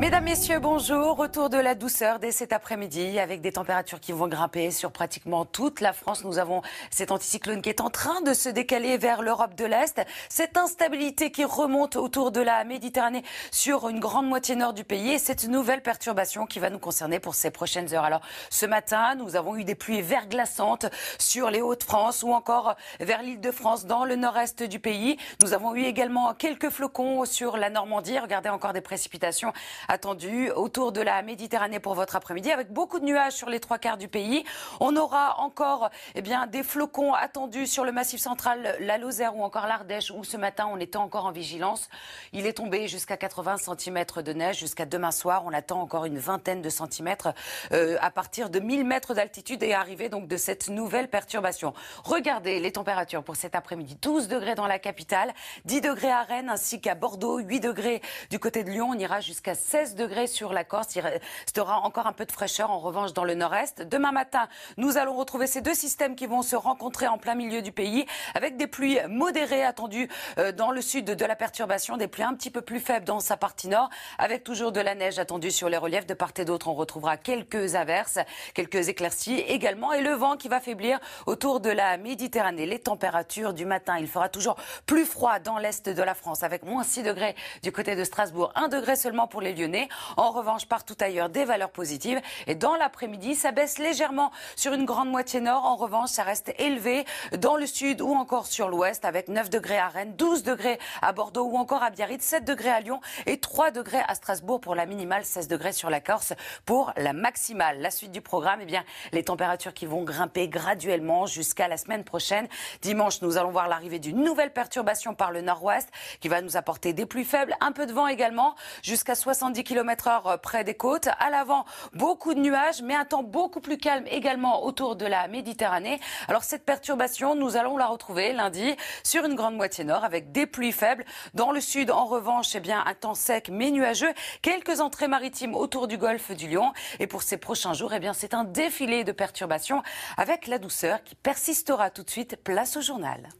Mesdames, Messieurs, bonjour. Retour de la douceur dès cet après-midi avec des températures qui vont grimper sur pratiquement toute la France. Nous avons cet anticyclone qui est en train de se décaler vers l'Europe de l'Est. Cette instabilité qui remonte autour de la Méditerranée sur une grande moitié nord du pays et cette nouvelle perturbation qui va nous concerner pour ces prochaines heures. Alors, ce matin, nous avons eu des pluies verglaçantes sur les Hauts-de-France ou encore vers l'île de France dans le nord-est du pays. Nous avons eu également quelques flocons sur la Normandie. Regardez encore des précipitations attendu autour de la Méditerranée pour votre après-midi, avec beaucoup de nuages sur les trois quarts du pays. On aura encore eh bien, des flocons attendus sur le Massif central, la Lozère ou encore l'Ardèche, où ce matin on était encore en vigilance. Il est tombé jusqu'à 80 cm de neige jusqu'à demain soir. On attend encore une vingtaine de centimètres euh, à partir de 1000 mètres d'altitude et arrivé donc de cette nouvelle perturbation. Regardez les températures pour cet après-midi. 12 degrés dans la capitale, 10 degrés à Rennes ainsi qu'à Bordeaux, 8 degrés du côté de Lyon. On ira jusqu'à 16 degrés sur la Corse. Il restera encore un peu de fraîcheur, en revanche, dans le nord-est. Demain matin, nous allons retrouver ces deux systèmes qui vont se rencontrer en plein milieu du pays avec des pluies modérées attendues euh, dans le sud de la perturbation, des pluies un petit peu plus faibles dans sa partie nord, avec toujours de la neige attendue sur les reliefs. De part et d'autre, on retrouvera quelques averses, quelques éclaircies également, et le vent qui va faiblir autour de la Méditerranée. Les températures du matin, il fera toujours plus froid dans l'est de la France, avec moins 6 degrés du côté de Strasbourg, 1 degré seulement pour les lieux en revanche, partout ailleurs, des valeurs positives. Et dans l'après-midi, ça baisse légèrement sur une grande moitié nord. En revanche, ça reste élevé dans le sud ou encore sur l'ouest avec 9 degrés à Rennes, 12 degrés à Bordeaux ou encore à Biarritz, 7 degrés à Lyon et 3 degrés à Strasbourg pour la minimale, 16 degrés sur la Corse pour la maximale. La suite du programme, eh bien, les températures qui vont grimper graduellement jusqu'à la semaine prochaine. Dimanche, nous allons voir l'arrivée d'une nouvelle perturbation par le nord-ouest qui va nous apporter des pluies faibles, un peu de vent également, jusqu'à 70 km heure euh, près des côtes. À l'avant, beaucoup de nuages, mais un temps beaucoup plus calme également autour de la Méditerranée. Alors cette perturbation, nous allons la retrouver lundi sur une grande moitié nord avec des pluies faibles. Dans le sud, en revanche, eh bien, un temps sec mais nuageux. Quelques entrées maritimes autour du golfe du Lion. Et pour ces prochains jours, et eh bien, c'est un défilé de perturbations avec la douceur qui persistera tout de suite. Place au journal.